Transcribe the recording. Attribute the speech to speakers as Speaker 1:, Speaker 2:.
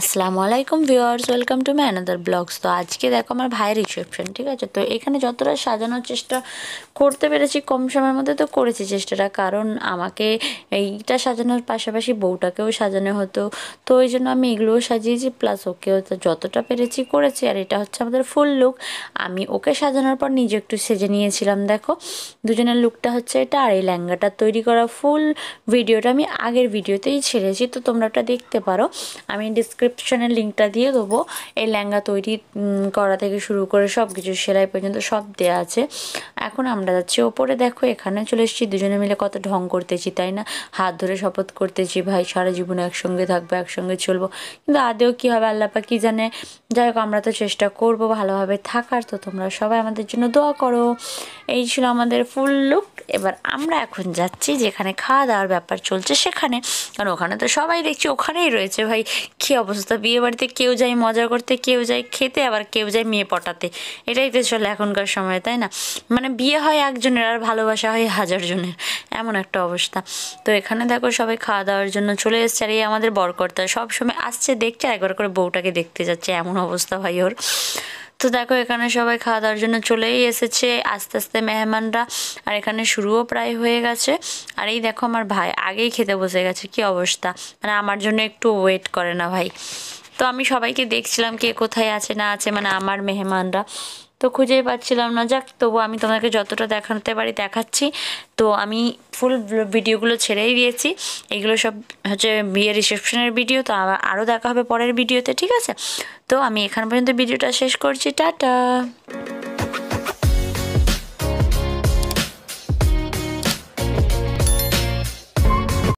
Speaker 1: আসসালামু আলাইকুম viewers welcome to my another blogs তো আজকে দেখো আমার ভাইয়ের রিসেপশন ঠিক আছে তো এখানে যতটা সাজানোর চেষ্টা করতে পেরেছি কম সময়ের মধ্যে তো করেছি চেষ্টাটা কারণ আমাকে এইটা সাজানোর পাশাপাশি বউটাকেও সাজানো হতো তো ওই জন্য আমি এগুলোও সাজিয়েছি প্লাস ওকেও তো যতটা পেরেছি করেছি আর এটা হচ্ছে আমাদের ফুল লুক আমি ওকে সাজানোর পর নিজে একটু সেজে নিয়েছিলাম দেখো দুজনের লুকটা হচ্ছে এটা আর এই ল্যাঙ্গাটা তৈরি করা ফুল ভিডিওটা আমি আগের ভিডিওতেই ছেড়েছি তো তোমরা ওটা দেখতে পারো আমি ডিসক্রিপ ডিসক্রিপশানের লিঙ্কটা দিয়ে দেবো এই ল্যাঙ্গা তৈরি করা থেকে শুরু করে সব কিছু সেলাই পর্যন্ত সব দেয়া আছে এখন আমরা যাচ্ছি ওপরে দেখো এখানে চলে এসেছি দুজনে মিলে কত ঢং করতেছি তাই না হাত ধরে শপথ করতেছি ভাই সারা জীবনে একসঙ্গে থাকবো একসঙ্গে চলবো কিন্তু আদেও কী হবে আল্লাপা কী জানে যাই হোক আমরা তো চেষ্টা করব ভালোভাবে থাকার তো তোমরা সবাই আমাদের জন্য দোয়া করো এই ছিল আমাদের ফুল লুক এবার আমরা এখন যাচ্ছি যেখানে খাওয়া দাওয়ার ব্যাপার চলছে সেখানে কারণ ওখানে তো সবাই দেখছি ওখানেই রয়েছে ভাই কি অবস্থা বিয়ে বাড়িতে কেউ যায় মজা করতে কেউ যায় খেতে আবার কেউ যায় মেয়ে পটাতে এটাই তো চলে এখনকার সময় তাই না মানে বিয়ে হয় একজনের আর ভালোবাসা হয় হাজার জনের এমন একটা অবস্থা তো এখানে দেখো সবাই খাওয়া দাওয়ার জন্য চলে এসছে আর এই আমাদের বরকর্তা সবসময় আসছে দেখছে একবার করে বউটাকে দেখতে যাচ্ছে এমন অবস্থা ভাই ওর তো দেখো এখানে সবাই খাওয়া দাওয়ার জন্য চলেই এসেছে আস্তে আস্তে মেহমানরা আর এখানে শুরুও প্রায় হয়ে গেছে আর এই দেখো আমার ভাই আগেই খেতে বসে গেছে কি অবস্থা মানে আমার জন্য একটু ওয়েট করে না ভাই তো আমি সবাইকে দেখছিলাম কে কোথায় আছে না আছে মানে আমার মেহমানরা তো খুঁজেই পাচ্ছিলাম না যাক তবু আমি তোমাকে যতটা দেখাতে পারি দেখাচ্ছি তো আমি ফুল ভিডিওগুলো ছেড়েই দিয়েছি এগুলো সব হচ্ছে বিয়ে রিসেপশনের ভিডিও তো আরও দেখা হবে পরের ভিডিওতে ঠিক আছে তো আমি এখান পর্যন্ত ভিডিওটা শেষ করছি টাটা